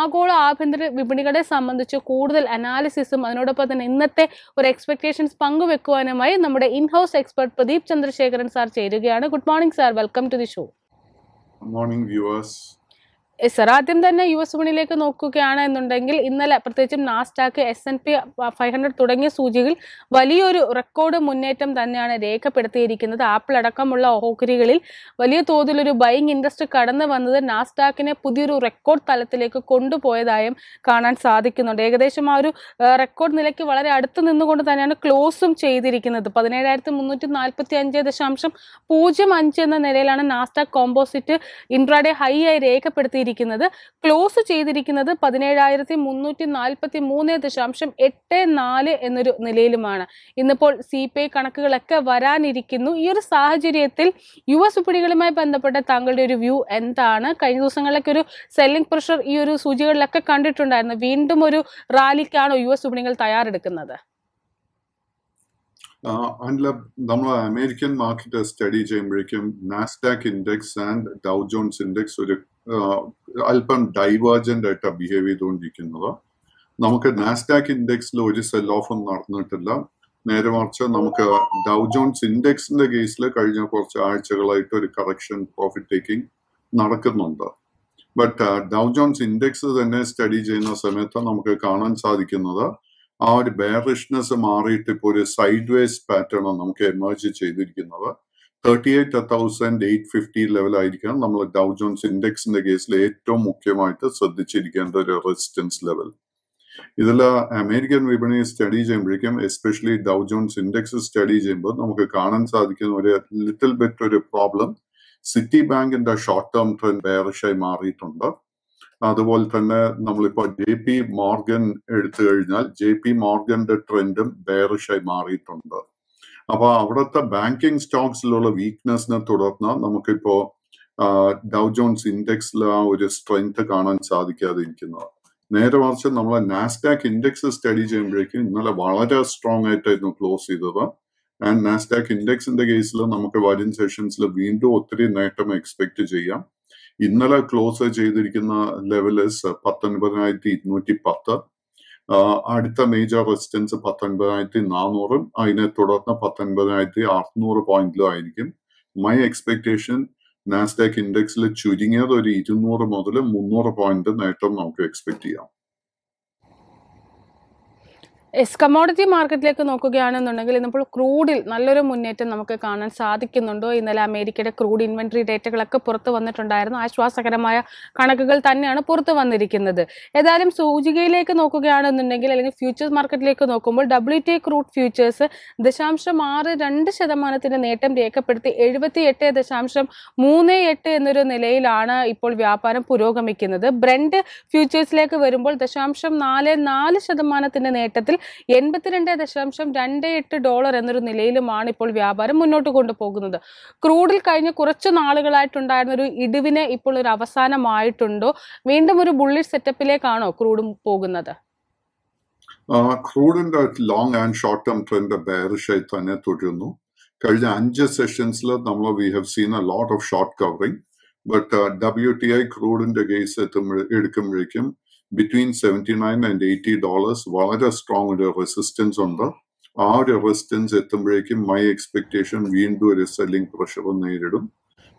ആഗോള ആഭ്യന്തര വിപണികളെ സംബന്ധിച്ച് കൂടുതൽ അനാലിസിസും അതിനോടൊപ്പം തന്നെ ഇന്നത്തെ ഒരു എക്സ്പെക്ടേഷൻസ് പങ്കുവെക്കുവാനുമായി നമ്മുടെ in house expert Pradeep Chandrasekharan sir ചേരുകയാണ് good morning sir welcome to the show morning viewers sir ആദ്യം തന്നെ യു എസ് മണിയിലേക്ക് നോക്കുകയാണ് എന്നുണ്ടെങ്കിൽ ഇന്നലെ പ്രത്യേകിച്ചും Nasdaq S N P five hundred തുടങ്ങിയ സൂചികയിൽ വലിയൊരു റെക്കോർഡ് മുന്നേറ്റം തന്നെയാണ് രേഖപ്പെടുത്തിയിരിക്കുന്നത് ആപ്പിൾ അടക്കമുള്ള ഓഹരികളിൽ വലിയ തോതിലൊരു ബൈങ് ഇൻട്രസ്റ്റ് കടന്നു വന്നത് നാസ്റ്റാക്കിനെ പുതിയൊരു റെക്കോർഡ് തലത്തിലേക്ക് കൊണ്ടുപോയതായും കാണാൻ സാധിക്കുന്നുണ്ട് ഏകദേശം ആ ഒരു റെക്കോർഡ് നിലയ്ക്ക് വളരെ അടുത്ത് നിന്നുകൊണ്ട് തന്നെയാണ് ക്ലോസും ചെയ്തിരിക്കുന്നത് പതിനേഴായിരത്തി മുന്നൂറ്റി നാൽപ്പത്തി അഞ്ച് ദശാംശം പൂജ്യം അഞ്ച് എന്ന നിലയിലാണ് നാസ്റ്റാക്ക് കോമ്പോസിറ്റ് ഇൻട്രാഡേ ഹൈ ആയി രേഖപ്പെടുത്തിയിരിക്കുന്നത് ചെയ്തിരിക്കുന്നത് ക്ലോസ് ചെയ്തിരിക്കുന്നത് പതിനേഴായിരത്തി മുന്നൂറ്റി നാൽപ്പത്തി മൂന്ന് ദശാംശം എട്ട് നാല് എന്നൊരു നിലയിലുമാണ് ഇന്നിപ്പോൾ സി പി ഐ കണക്കുകളൊക്കെ വരാനിരിക്കുന്നു ഈ ഒരു സാഹചര്യത്തിൽ യു എസ് ഉപ്പടികളുമായി ബന്ധപ്പെട്ട താങ്കളുടെ ഒരു വ്യൂ എന്താണ് കഴിഞ്ഞ ദിവസങ്ങളിലൊക്കെ ഒരു സെല്ലിംഗ് പ്രഷർ ഈ ഒരു സൂചികളിലൊക്കെ കണ്ടിട്ടുണ്ടായിരുന്നു വീണ്ടും ഒരു റാലിക്കാണോ യു എസ് വിപണികൾ തയ്യാറെടുക്കുന്നത് ആൻഡ് നമ്മൾ അമേരിക്കൻ മാർക്കറ്റ് സ്റ്റഡി ചെയ്യുമ്പോഴേക്കും Nasdaq index and Dow Jones index ഒരു അല്പം ഡൈവേർജന്റ് ആയിട്ടാണ് ബിഹേവ് ചെയ്തുകൊണ്ടിരിക്കുന്നത് നമുക്ക് നാസ്റ്റാക് ഇൻഡെക്സിൽ ഒരു സെൽ ഓഫ് ഒന്നും നടന്നിട്ടില്ല നേരെ മറിച്ച് നമുക്ക് ഡൗ ജോൺസ് ഇൻഡെക്സിന്റെ കേസിൽ കഴിഞ്ഞ കുറച്ച് ആഴ്ചകളായിട്ട് ഒരു കറക്ഷൻ പ്രോഫിറ്റ് ടേക്കിംഗ് നടക്കുന്നുണ്ട് ബട്ട് ഡൗ ജോൺസ് ഇൻഡെക്സ് തന്നെ സ്റ്റഡി ചെയ്യുന്ന സമയത്ത് നമുക്ക് കാണാൻ സാധിക്കുന്നത് ആ ഒരു ബെയറിഷ്നെസ് മാറിയിട്ട് ഇപ്പോൾ ഒരു സൈഡ് വേസ് പാറ്റേൺ നമുക്ക് എമേജ് ചെയ്തിരിക്കുന്നത് thirty eight thousand eight fifty ആയിരിക്കണം നമ്മൾ ഡൗ ജോൺസ് ഇൻഡെക്സിന്റെ കേസിൽ ഏറ്റവും മുഖ്യമായിട്ട് ശ്രദ്ധിച്ചിരിക്കേണ്ട ഒരു റെസിസ്റ്റൻസ് ലെവൽ ഇതിൽ അമേരിക്കൻ വിപണി സ്റ്റഡി ചെയ്യുമ്പോഴേക്കും especially Dow Jones index study ചെയ്യുമ്പോൾ നമുക്ക് കാണാൻ സാധിക്കുന്ന ഒരു ലിറ്റിൽ ബെറ്റ് ഒരു പ്രോബ്ലം സിറ്റി ബാങ്കിന്റെ ഷോർട്ട് ടേം ട്രെൻഡ് ബെയറിഷായി മാറിയിട്ടുണ്ട് അതുപോലെ തന്നെ നമ്മളിപ്പോ ജെ പി മോർഗൻ എടുത്തു കഴിഞ്ഞാൽ ജെ പി മോർഗന്റെ ട്രെൻഡും ബേറിഷായി മാറിയിട്ടുണ്ട് അപ്പോൾ അവിടുത്തെ ബാങ്കിങ് സ്റ്റോക്സിലുള്ള വീക്ക്നെസ്സിനെ തുടർന്ന് നമുക്കിപ്പോൾ ഡൗ ജോൺസ് ഇൻഡെക്സിൽ ആ ഒരു സ്ട്രെങ്ത് കാണാൻ സാധിക്കാതെ ഇരിക്കുന്നത് നേരെ മറിച്ച് നമ്മൾ നാസ്ഡാക്ക് ഇൻഡെക്സ് സ്റ്റഡി ചെയ്യുമ്പോഴേക്കും ഇന്നലെ വളരെ സ്ട്രോങ് ആയിട്ടായിരുന്നു ക്ലോസ് ചെയ്തത് ആൻഡ് നാസ്ഡാക്ക് ഇൻഡെക്സിന്റെ കേസിൽ നമുക്ക് വരും സെഷൻസിൽ വീണ്ടും ഒത്തിരി നേട്ടം എക്സ്പെക്ട് ചെയ്യാം ഇന്നലെ ക്ലോസ് ചെയ്തിരിക്കുന്ന ലെവലേഴ്സ് പത്തൊൻപതിനായിരത്തി ഇരുന്നൂറ്റി പത്ത് അടുത്ത മേജർ റെസിസ്റ്റൻസ് പത്തൊൻപതിനായിരത്തി നാനൂറും അതിനെ തുടർന്ന് പത്തൊൻപതിനായിരത്തി അറുന്നൂറ് പോയിന്റിലും ആയിരിക്കും മൈ എക്സ്പെക്ടേഷൻ നാസ്ഡാക്ക് ഇൻഡെക്സിൽ ചുരുങ്ങിയത് ഒരു ഇരുന്നൂറ് മുതൽ മുന്നൂറ് പോയിന്റ് നേട്ടം നമുക്ക് എക്സ്പെക്ട് ചെയ്യാം എസ് കമോഡിറ്റി മാർക്കറ്റിലേക്ക് നോക്കുകയാണെന്നുണ്ടെങ്കിൽ ഇന്നിപ്പോൾ ക്രൂഡിൽ നല്ലൊരു മുന്നേറ്റം നമുക്ക് കാണാൻ സാധിക്കുന്നുണ്ടോ ഇന്നലെ അമേരിക്കയുടെ ക്രൂഡ് ഇൻവെൻട്രി ഡേറ്റകളൊക്കെ പുറത്തു വന്നിട്ടുണ്ടായിരുന്നു ആശ്വാസകരമായ കണക്കുകൾ തന്നെയാണ് പുറത്തു വന്നിരിക്കുന്നത് ഏതായാലും സൂചികയിലേക്ക് നോക്കുകയാണെന്നുണ്ടെങ്കിൽ അല്ലെങ്കിൽ ഫ്യൂച്ചേഴ്സ് മാർക്കറ്റിലേക്ക് നോക്കുമ്പോൾ ഡബ്ല്യു ടി ക്രൂഡ് ഫ്യൂച്ചേഴ്സ് ദശാംശം ആറ് രണ്ട് ശതമാനത്തിന്റെ നേട്ടം രേഖപ്പെടുത്തി എഴുപത്തി എട്ട് ദശാംശം മൂന്ന് എട്ട് എന്നൊരു നിലയിലാണ് ഇപ്പോൾ വ്യാപാരം പുരോഗമിക്കുന്നത് ബ്രെൻഡ് ഫ്യൂച്ചേഴ്സിലേക്ക് വരുമ്പോൾ ദശാംശം നാല് നാല് ശതമാനത്തിന്റെ നേട്ടത്തിൽ എൺപത്തിരണ്ട് ദശാംശം രണ്ട് എട്ട് ഡോളർ എന്നൊരു നിലയിലുമാണ് ഇപ്പോൾ വ്യാപാരം മുന്നോട്ട് കൊണ്ടുപോകുന്നത് ക്രൂഡിൽ കഴിഞ്ഞ കുറച്ച് നാളുകളായിട്ടുണ്ടായിരുന്ന ഒരു ഇടിവിന് ഇപ്പോൾ ഒരു അവസാനമായിട്ടുണ്ടോ വീണ്ടും ഒരു ബുള്ളിഷ് സെറ്റപ്പിലേക്കാണോ ക്രൂഡും പോകുന്നത് ക്രൂഡിന്റെ long and short term trend ബെയറിഷായി തന്നെ തുടരുന്നു കഴിഞ്ഞ അഞ്ച് സെഷൻസിൽ നമ്മൾ we have seen a lot of short covering but W T I ക്രൂഡിന്റെ കേസ് എത്തുമ്പോൾ എടുക്കുമ്പോഴേക്കും between 79 ആൻഡ് എയ്റ്റി ഡോളേഴ്സ് വളരെ സ്ട്രോങ് ഒരു റെസിസ്റ്റൻസ് ഉണ്ട് ആ ഒരു റെസിസ്റ്റൻസ് എത്തുമ്പോഴേക്കും മൈ എക്സ്പെക്ടേഷൻ വീണ്ടും ഒരു സെല്ലിംഗ് പ്രഷർ നേരിടും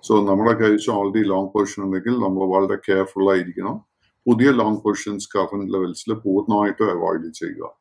സോ നമ്മുടെ കഴിച്ച് ഓൾറെഡി ലോങ് പൊസിഷൻ ഉണ്ടെങ്കിൽ നമ്മൾ വളരെ കെയർഫുൾ ആയിരിക്കണം പുതിയ ലോങ് പൊസിഷൻസ് കറന്റ് ലെവൽസിൽ പൂർണ്ണമായിട്ടും അവോയ്ഡ് ചെയ്യുക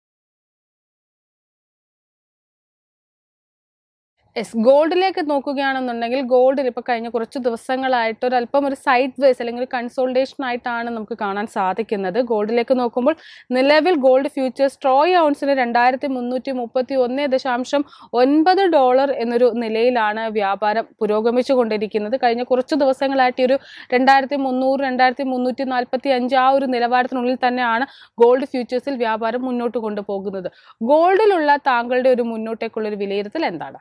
യെസ് ഗോൾഡിലേക്ക് നോക്കുകയാണെന്നുണ്ടെങ്കിൽ ഗോൾഡിൽ ഇപ്പോൾ കഴിഞ്ഞ കുറച്ച് ദിവസങ്ങളായിട്ട് ഒരു അല്പം ഒരു സൈഡ് വേസ് അല്ലെങ്കിൽ ഒരു കൺസോൾട്ടേഷൻ ആയിട്ടാണ് നമുക്ക് കാണാൻ സാധിക്കുന്നത് ഗോൾഡിലേക്ക് നോക്കുമ്പോൾ നിലവിൽ ഗോൾഡ് ഫ്യൂച്ചേഴ്സ് ട്രോയ് ഔൺസിന് രണ്ടായിരത്തി മുന്നൂറ്റി മുപ്പത്തി ഒന്ന് ദശാംശം ഒൻപത് ഡോളർ എന്നൊരു നിലയിലാണ് വ്യാപാരം പുരോഗമിച്ചു കൊണ്ടിരിക്കുന്നത് കഴിഞ്ഞ കുറച്ച് ദിവസങ്ങളായിട്ട് ഒരു രണ്ടായിരത്തി മുന്നൂറ് രണ്ടായിരത്തി മുന്നൂറ്റി നാൽപ്പത്തി അഞ്ച് ആ ഒരു നിലവാരത്തിനുള്ളിൽ തന്നെയാണ് ഗോൾഡ് ഫ്യൂച്ചേഴ്സിൽ വ്യാപാരം മുന്നോട്ട് കൊണ്ടുപോകുന്നത് ഗോൾഡിലുള്ള താങ്കളുടെ ഒരു മുന്നോട്ടേക്കുള്ള വിലയിരുത്തൽ എന്താണ്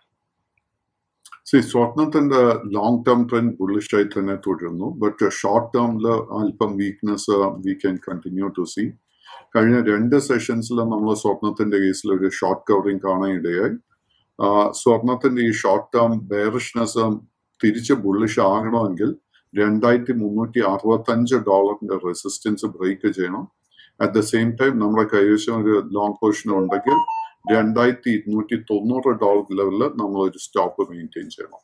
സി സ്വപ്നത്തിന്റെ ലോങ് ടേം ട്രെൻഡ് ബുള്ളിഷ് ആയി തന്നെ തുടരുന്നു ബട്ട് ഷോർട്ട് ടേമില് അല്പം weakness we can continue to see കഴിഞ്ഞ രണ്ട് സെഷൻസിൽ നമ്മൾ സ്വപ്നത്തിന്റെ കേസിൽ ഒരു ഷോർട്ട് കവറിങ് ഇടയായി സ്വപ്നത്തിന്റെ ഈ ഷോർട്ട് ടേം ബെയറിഷ്നെസ് തിരിച്ച് ബുള്ളിഷ് ആകണമെങ്കിൽ രണ്ടായിരത്തി മുന്നൂറ്റി അറുപത്തി അഞ്ച് ഡോളറിന്റെ റെസിസ്റ്റൻസ് ബ്രേക്ക് ചെയ്യണം അറ്റ് ദ സെയിം ടൈം നമ്മുടെ കൈവശം ഒരു ലോങ് പൊസിഷൻ ഉണ്ടെങ്കിൽ രണ്ടായിരത്തി ഇരുന്നൂറ്റി തൊണ്ണൂറ് ഡോളർ ലെവലിൽ നമ്മൾ ഒരു സ്റ്റോപ്പ് മെയിൻറ്റെയിൻ ചെയ്യണം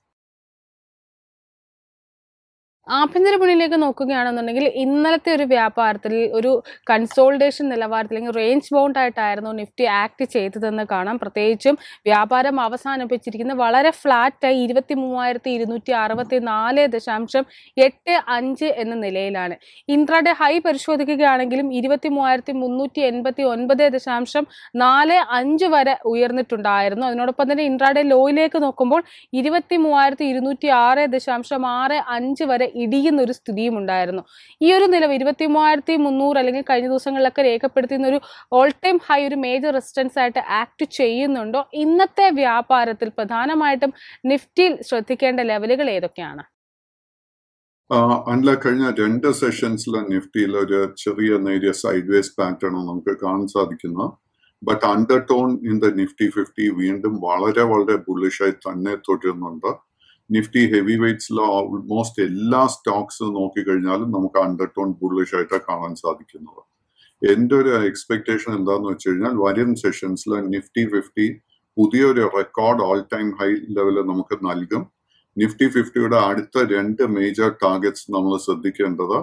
ആഭ്യന്തര വിപണിയിലേക്ക് നോക്കുകയാണെന്നുണ്ടെങ്കിൽ ഇന്നലത്തെ ഒരു വ്യാപാരത്തിൽ ഒരു കൺസോൾട്ടേഷൻ നിലവാരത്തിൽ അല്ലെങ്കിൽ റേഞ്ച് ബൗണ്ട് നിഫ്റ്റി ആക്ട് ചെയ്തതെന്ന് കാണാം പ്രത്യേകിച്ചും വ്യാപാരം അവസാനിപ്പിച്ചിരിക്കുന്ന വളരെ ഫ്ലാറ്റായി ഇരുപത്തി മൂവായിരത്തി ഇരുന്നൂറ്റി അറുപത്തി നാല് ദശാംശം എട്ട് അഞ്ച് എന്ന നിലയിലാണ് ഇന്ത്രയുടെ ഹൈ പരിശോധിക്കുകയാണെങ്കിലും ഇരുപത്തി മൂവായിരത്തി മുന്നൂറ്റി എൺപത്തി ഒൻപത് ദശാംശം നാല് അഞ്ച് വരെ ഉയർന്നിട്ടുണ്ടായിരുന്നു അതിനോടൊപ്പം തന്നെ ഇന്ത്രയുടെ ലോയിലേക്ക് നോക്കുമ്പോൾ ഇരുപത്തി മൂവായിരത്തി ഇരുന്നൂറ്റി ആറ് ദശാംശം ആറ് അഞ്ച് വരെ ഇടിയുന്ന ഒരു സ്ഥിതിയും ഉണ്ടായിരുന്നു ഈ ഒരു നിലവ് ഇരുപത്തി മൂവായിരത്തി മുന്നൂറ് അല്ലെങ്കിൽ കഴിഞ്ഞ ദിവസങ്ങളിലൊക്കെ രേഖപ്പെടുത്തുന്ന ഒരു ഓൾ ടൈം ഹൈ ഒരു മേജർ റെസിസ്റ്റൻസ് ആയിട്ട് ആക്ട് ചെയ്യുന്നുണ്ടോ ഇന്നത്തെ വ്യാപാരത്തിൽ പ്രധാനമായിട്ടും നിഫ്റ്റിയിൽ ശ്രദ്ധിക്കേണ്ട ലെവലുകൾ ഏതൊക്കെയാണ് അല്ല കഴിഞ്ഞ രണ്ട് സെഷൻസിലെ നിഫ്റ്റിയിൽ ഒരു ചെറിയ നേരിയ സൈഡ് വേസ് പാറ്റേൺ നമുക്ക് കാണാൻ സാധിക്കുന്നു but under tone in the Nifty fifty വീണ്ടും വളരെ വളരെ ബുള്ളിഷായി തന്നെ തുടരുന്നുണ്ട് നിഫ്റ്റി ഹെവി വെയ്റ്റ്സിലെ ഓൾമോസ്റ്റ് എല്ലാ സ്റ്റോക്സ് നോക്കിക്കഴിഞ്ഞാലും നമുക്ക് അണ്ടർ ടോൺ ബുള്ളിഷ് ആയിട്ടാണ് കാണാൻ സാധിക്കുന്നത് എൻ്റെ ഒരു എക്സ്പെക്ടേഷൻ എന്താണെന്ന് വെച്ച് കഴിഞ്ഞാൽ വരും സെഷൻസിൽ നിഫ്റ്റി ഫിഫ്റ്റി പുതിയൊരു record all time high level നമുക്ക് നൽകും നിഫ്റ്റി ഫിഫ്റ്റിയുടെ അടുത്ത രണ്ട് മേജർ ടാർഗറ്റ്സ് നമ്മൾ ശ്രദ്ധിക്കേണ്ടത്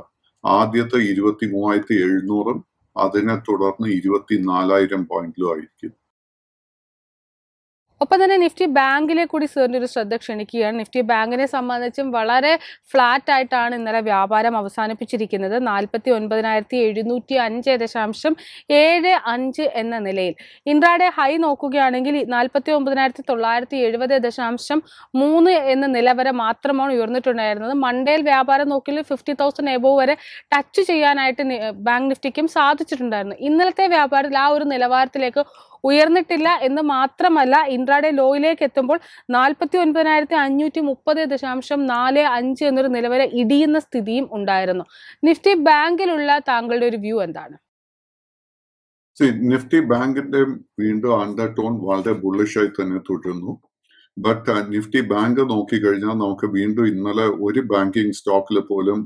ആദ്യത്തെ ഇരുപത്തി മൂവായിരത്തി എഴുന്നൂറും അതിനെ തുടർന്ന് ഇരുപത്തി നാലായിരം പോയിന്റിലും ആയിരിക്കും ഒപ്പം തന്നെ നിഫ്റ്റി ബാങ്കിലെ കൂടി സാറിൻ്റെ ഒരു ശ്രദ്ധ ക്ഷണിക്കുകയാണ് നിഫ്റ്റി ബാങ്കിനെ സംബന്ധിച്ചും വളരെ ഫ്ലാറ്റ് ആയിട്ടാണ് ഇന്നലെ വ്യാപാരം അവസാനിപ്പിച്ചിരിക്കുന്നത് നാൽപ്പത്തി ഒൻപതിനായിരത്തി എഴുന്നൂറ്റി അഞ്ച് ദശാംശം ഏഴ് അഞ്ച് എന്ന നിലയിൽ ഇൻട്രാഡേ ഹൈ നോക്കുകയാണെങ്കിൽ നാൽപ്പത്തി ഒമ്പതിനായിരത്തി തൊള്ളായിരത്തി എഴുപത് ദശാംശം മൂന്ന് എന്ന നില വരെ മാത്രമാണ് ഉയർന്നിട്ടുണ്ടായിരുന്നത് മൺഡേയിൽ വ്യാപാരം നോക്കിയാൽ ഫിഫ്റ്റി തൗസൻഡ് എബോ വരെ ടച്ച് ചെയ്യാനായിട്ട് ബാങ്ക് നിഫ്റ്റിക്കും സാധിച്ചിട്ടുണ്ടായിരുന്നു ഇന്നലത്തെ വ്യാപാരത്തിൽ ആ ഒരു നിലവാരത്തിലേക്ക് ഉയർന്നിട്ടില്ല എന്ന് മാത്രമല്ല ഇൻട്രാഡേ ലോയിലേക്ക് എത്തുമ്പോൾ നാൽപ്പത്തി ഒൻപതിനായിരത്തി അഞ്ഞൂറ്റി മുപ്പത് ദശാംശം നാല് അഞ്ച് എന്നൊരു നിലവരെ ഇടിയുന്ന സ്ഥിതിയും ഉണ്ടായിരുന്നു നിഫ്റ്റി ബാങ്കിലുള്ള താങ്കളുടെ ഒരു വ്യൂ എന്താണ് നിഫ്റ്റി ബാങ്കിന്റെ വീണ്ടും അണ്ടർ ടോൺ വളരെ ആയി തന്നെ തുടരുന്നു ബട്ട് uh, നിഫ്റ്റി ബാങ്ക് നോക്കിക്കഴിഞ്ഞാൽ നമുക്ക് വീണ്ടും ഇന്നലെ ഒരു ബാങ്കിങ് സ്റ്റോക്കിൽ പോലും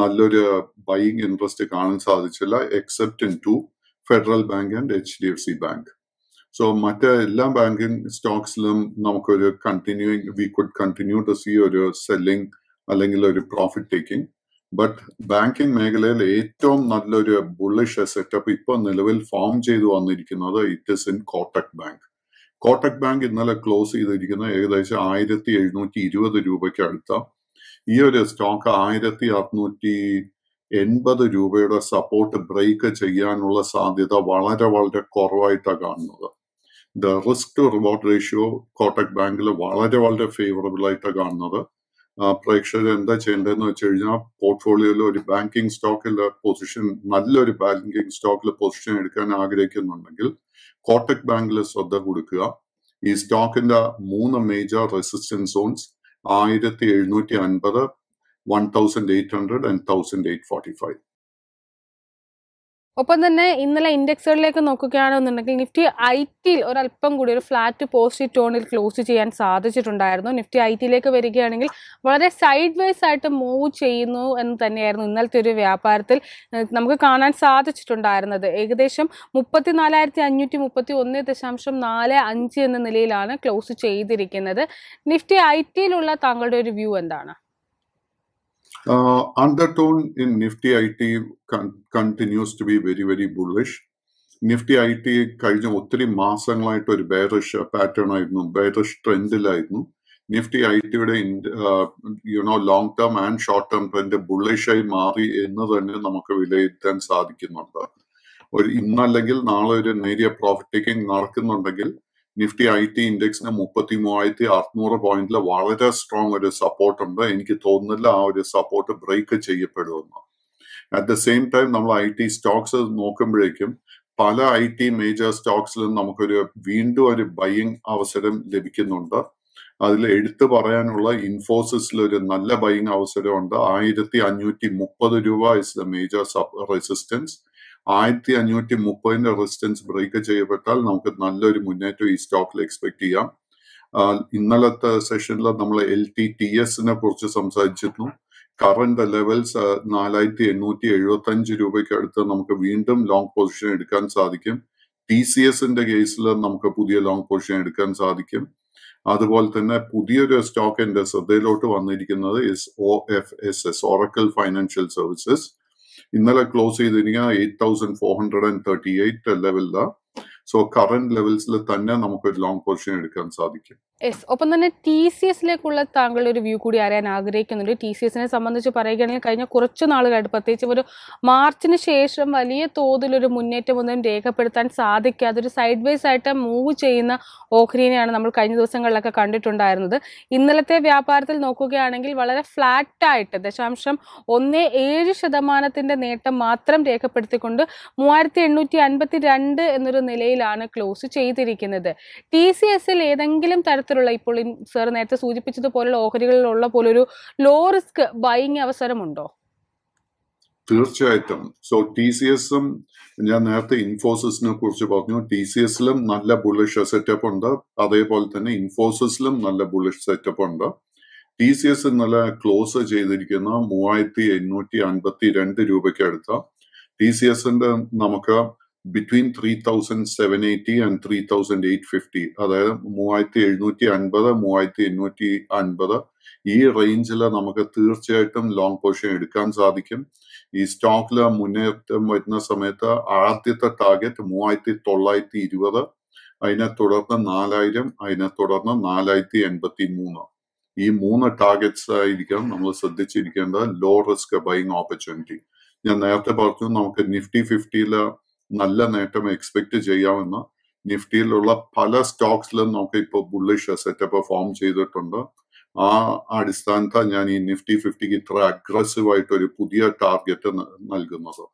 നല്ലൊരു ബൈയിങ് ഇൻട്രസ്റ്റ് കാണാൻ സാധിച്ചില്ല except in two federal bank and H D F C bank so മറ്റ് എല്ലാ ബാങ്കിങ് സ്റ്റോക്സിലും നമുക്കൊരു continuing we could continue to see ഒരു സെല്ലിംഗ് അല്ലെങ്കിൽ ഒരു പ്രോഫിറ്റ് ടേക്കിംഗ് ബട്ട് ബാങ്കിങ് മേഖലയിൽ ഏറ്റവും നല്ലൊരു ബുള്ളിഷ് സെറ്റപ്പ് ഇപ്പോൾ നിലവിൽ ഫോം ചെയ്തു വന്നിരിക്കുന്നത് it is in Kotak bank Kotak bank ഇന്നലെ ക്ലോസ് ചെയ്തിരിക്കുന്ന ഏകദേശം ആയിരത്തി എഴുന്നൂറ്റി ഇരുപത് രൂപയ്ക്ക് അടുത്ത ഈ ഒരു സ്റ്റോക്ക് ആയിരത്തി അറുന്നൂറ്റി എൺപത് രൂപയുടെ സപ്പോർട്ട് ബ്രേക്ക് ചെയ്യാനുള്ള സാധ്യത വളരെ വളരെ കുറവായിട്ടാണ് കാണുന്നത് the risk to reward ratio Kotak ബാങ്കിൽ വളരെ വളരെ ഫേവറബിൾ ആയിട്ടാണ് കാണുന്നത് പ്രേക്ഷകർ എന്താ ചെയ്യേണ്ടതെന്ന് വെച്ച് കഴിഞ്ഞാൽ പോർട്ട്ഫോളിയോയിൽ ഒരു ബാങ്കിങ് സ്റ്റോക്കിൽ പൊസിഷൻ നല്ലൊരു ബാങ്കിങ് സ്റ്റോക്കിൽ പൊസിഷൻ എടുക്കാൻ ആഗ്രഹിക്കുന്നുണ്ടെങ്കിൽ കോട്ടക് ബാങ്കിൽ ശ്രദ്ധ കൊടുക്കുക ഈ സ്റ്റോക്കിന്റെ മൂന്ന് മേജർ റെസിസ്റ്റൻസ് സോൺസ് ആയിരത്തി എഴുന്നൂറ്റി അൻപത് one thousand eight hundred and thousand eight forty five ഒപ്പം തന്നെ ഇന്നലെ ഇൻഡെക്സുകളിലേക്ക് നോക്കുകയാണെന്നുണ്ടെങ്കിൽ നിഫ്റ്റി ഐ ടിയിൽ ഒരല്പം കൂടി ഒരു ഫ്ലാറ്റ് പോസിറ്റീവ് ടോണിൽ ക്ലോസ് ചെയ്യാൻ സാധിച്ചിട്ടുണ്ടായിരുന്നു നിഫ്റ്റി ഐ ടിയിലേക്ക് വരികയാണെങ്കിൽ വളരെ സൈഡ് വൈസ് ആയിട്ട് മൂവ് ചെയ്യുന്നു എന്ന് തന്നെയായിരുന്നു ഇന്നലത്തെ ഒരു വ്യാപാരത്തിൽ നമുക്ക് കാണാൻ സാധിച്ചിട്ടുണ്ടായിരുന്നത് ഏകദേശം മുപ്പത്തി നാലായിരത്തി അഞ്ഞൂറ്റി മുപ്പത്തി ഒന്ന് ദശാംശം നാല് അഞ്ച് എന്ന നിലയിലാണ് ക്ലോസ് ചെയ്തിരിക്കുന്നത് നിഫ്റ്റി ഐ ടിയിലുള്ള താങ്കളുടെ ഒരു വ്യൂ എന്താണ് Uh, undertone in Nifty IT con- continues to be very, very bullish. Nifty I T കഴിഞ്ഞ ഒത്തിരി മാസങ്ങളായിട്ട് ഒരു ബെയറിഷ് പാറ്റേൺ ആയിരുന്നു ബെയറിഷ് ട്രെൻഡിലായിരുന്നു നിഫ്റ്റി ഐ ടിയുടെ you know long term and short term trend ബുള്ളിഷായി മാറി എന്ന് തന്നെ നമുക്ക് വിലയിരുത്താൻ സാധിക്കുന്നുണ്ട് ഒരു ഇന്നല്ലെങ്കിൽ നാളെ ഒരു നേരിയ പ്രോഫിറ്റ് ടേക്കിംഗ് നടക്കുന്നുണ്ടെങ്കിൽ നിഫ്റ്റി ഐ ടി ഇൻഡെക്സിന് മുപ്പത്തി മൂവായിരത്തി അറുന്നൂറ് പോയിന്റിൽ വളരെ സ്ട്രോങ് ഒരു സപ്പോർട്ട് ഉണ്ട് എനിക്ക് തോന്നുന്നില്ല ആ ഒരു സപ്പോർട്ട് ബ്രേക്ക് ചെയ്യപ്പെടുമെന്ന് അറ്റ് ദ സെയിം ടൈം നമ്മൾ ഐ ടി സ്റ്റോക്സ് നോക്കുമ്പോഴേക്കും പല ഐ ടി മേജർ സ്റ്റോക്സിലും നമുക്കൊരു വീണ്ടും ഒരു ബയ്യിങ് അവസരം ലഭിക്കുന്നുണ്ട് അതിൽ എടുത്തു പറയാനുള്ള ഇൻഫോസിസിൽ ഒരു നല്ല ബയ്യിങ് അവസരമുണ്ട് ആയിരത്തി അഞ്ഞൂറ്റി മുപ്പത് രൂപ ഇസ് ദ മേജർ റെസിസ്റ്റൻസ് ആയിരത്തി അഞ്ഞൂറ്റി മുപ്പതിന്റെ റെസിസ്റ്റൻസ് ബ്രേക്ക് ചെയ്യപ്പെട്ടാൽ നമുക്ക് നല്ലൊരു മുന്നേറ്റം ഈ സ്റ്റോക്കിൽ എക്സ്പെക്ട് ചെയ്യാം ഇന്നലത്തെ സെഷനിൽ നമ്മൾ എൽ ടി ടി എസിനെ കുറിച്ച് സംസാരിച്ചിരുന്നു കറന്റ് ലെവൽസ് നാലായിരത്തി എണ്ണൂറ്റി എഴുപത്തി അഞ്ച് രൂപയ്ക്ക് അടുത്ത് നമുക്ക് വീണ്ടും ലോങ് പൊസിഷൻ എടുക്കാൻ സാധിക്കും ടി സി എസിന്റെ കേസിൽ നമുക്ക് പുതിയ ലോങ് പൊസിഷൻ എടുക്കാൻ സാധിക്കും അതുപോലെ തന്നെ പുതിയൊരു സ്റ്റോക്ക് എന്റെ ശ്രദ്ധയിലോട്ട് വന്നിരിക്കുന്നത് is O F S S Oracle financial services ഇന്നലെ ക്ലോസ് ചെയ്തിരിക്കുന്ന eight thousand four hundred and thirty eight ലെവലിലാണ് സോ കറന്റ് ലെവൽസിൽ തന്നെ നമുക്ക് ഒരു ലോങ് പൊസിഷൻ എടുക്കാൻ സാധിക്കും യെസ് ഒപ്പം തന്നെ ടി സി എസിലേക്കുള്ള താങ്കളുടെ ഒരു വ്യൂ കൂടി അറിയാൻ ആഗ്രഹിക്കുന്നുണ്ട് ടി സി എസിനെ സംബന്ധിച്ച് പറയുകയാണെങ്കിൽ കഴിഞ്ഞ കുറച്ച് നാളുകളായിട്ട് പ്രത്യേകിച്ച് ഒരു മാർച്ചിന് ശേഷം വലിയ തോതിലൊരു മുന്നേറ്റമൊന്നും രേഖപ്പെടുത്താൻ സാധിക്കാതെ ഒരു സൈഡ് വൈസ് ആയിട്ട് മൂവ് ചെയ്യുന്ന ഓഹരിനെയാണ് നമ്മൾ കഴിഞ്ഞ ദിവസങ്ങളിലൊക്കെ കണ്ടിട്ടുണ്ടായിരുന്നത് ഇന്നലത്തെ വ്യാപാരത്തിൽ നോക്കുകയാണെങ്കിൽ വളരെ ഫ്ലാറ്റായിട്ട് ദശാംശം ഒന്ന് ഏഴ് ശതമാനത്തിൻ്റെ നേട്ടം മാത്രം രേഖപ്പെടുത്തിക്കൊണ്ട് മൂവായിരത്തി എണ്ണൂറ്റി അൻപത്തി രണ്ട് എന്നൊരു നിലയിലാണ് ക്ലോസ് ചെയ്തിരിക്കുന്നത് ടി സി എസിൽ ഏതെങ്കിലും തരത്തിൽ ഇത്തരത്തിലുള്ള ഇപ്പോൾ സാർ നേരത്തെ സൂചിപ്പിച്ചതുപോലുള്ള ഓഹരികളിലുള്ള പോലെ ഒരു ലോ റിസ്ക് ബൈങ് അവസരമുണ്ടോ തീർച്ചയായിട്ടും സോ ടി സി എസും ഞാൻ നേരത്തെ ഇൻഫോസിസിനെ കുറിച്ച് പറഞ്ഞു ടി സി എസിലും നല്ല ബുള്ളിഷ് സെറ്റപ്പ് ഉണ്ട് അതേപോലെ തന്നെ ഇൻഫോസിസിലും നല്ല ബുള്ളിഷ് സെറ്റപ്പ് ഉണ്ട് ടി സി എസ് ഇന്നലെ ക്ലോസ് ചെയ്തിരിക്കുന്ന മൂവായിരത്തി എണ്ണൂറ്റി അൻപത്തി രണ്ട് രൂപയ്ക്ക് അടുത്ത ടി സി എസിന്റെ നമുക്ക് between three thousand seven eighty and three thousand eight fifty അതായത് മൂവായിരത്തി എഴുന്നൂറ്റി അൻപത് മൂവായിരത്തി എണ്ണൂറ്റി അൻപത് ഈ റേഞ്ചിൽ നമുക്ക് തീർച്ചയായിട്ടും ലോങ് പൊസിഷൻ എടുക്കാൻ സാധിക്കും ഈ സ്റ്റോക്കില് മുന്നേറ്റം വരുന്ന സമയത്ത് ആദ്യത്തെ ടാർഗറ്റ് മൂവായിരത്തി തൊള്ളായിരത്തി ഇരുപത് അതിനെ തുടർന്ന് നാലായിരം അതിനെ തുടർന്ന് നാലായിരത്തി എൺപത്തി മൂന്ന് ഈ മൂന്ന് ടാർഗറ്റ്സ് ആയിരിക്കണം നമ്മൾ ശ്രദ്ധിച്ചിരിക്കേണ്ടത് ലോ റിസ്ക് ബൈങ് ഓപ്പർച്യൂണിറ്റി ഞാൻ നേരത്തെ പറഞ്ഞു നമുക്ക് നിഫ്റ്റി ഫിഫ്റ്റിയിലെ നല്ല നേട്ടം എക്സ്പെക്ട് ചെയ്യാമെന്ന് നിഫ്റ്റിയിലുള്ള പല സ്റ്റോക്സിലും നമുക്ക് ഇപ്പോൾ ബുള്ളിഷ് സെറ്റപ്പ് ഫോം ചെയ്തിട്ടുണ്ട് ആ അടിസ്ഥാനത്താണ് ഞാൻ ഈ നിഫ്റ്റി ഫിഫ്റ്റിക്ക് ഇത്ര അഗ്രസീവായിട്ട് ഒരു പുതിയ ടാർഗറ്റ് നൽകുന്നത്